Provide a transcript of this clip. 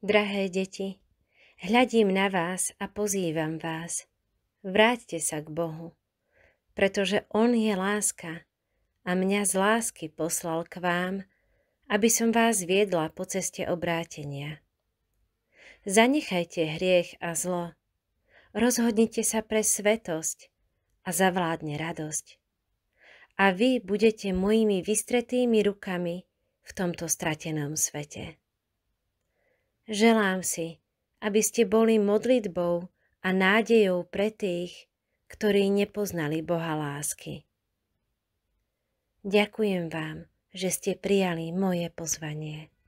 Drahé deti, hľadím na vás a pozývam vás. Vráťte sa k Bohu, pretože On je láska a mňa z lásky poslal k vám, aby som vás viedla po ceste obrátenia. Zanechajte hriech a zlo, rozhodnite sa pre svetosť a zavládne radosť. A vy budete mojimi vystretými rukami v tomto stratenom svete. Želám si, aby ste boli modlitbou a nádejou pre tých, ktorí nepoznali Boha lásky. Ďakujem vám, že ste prijali moje pozvanie.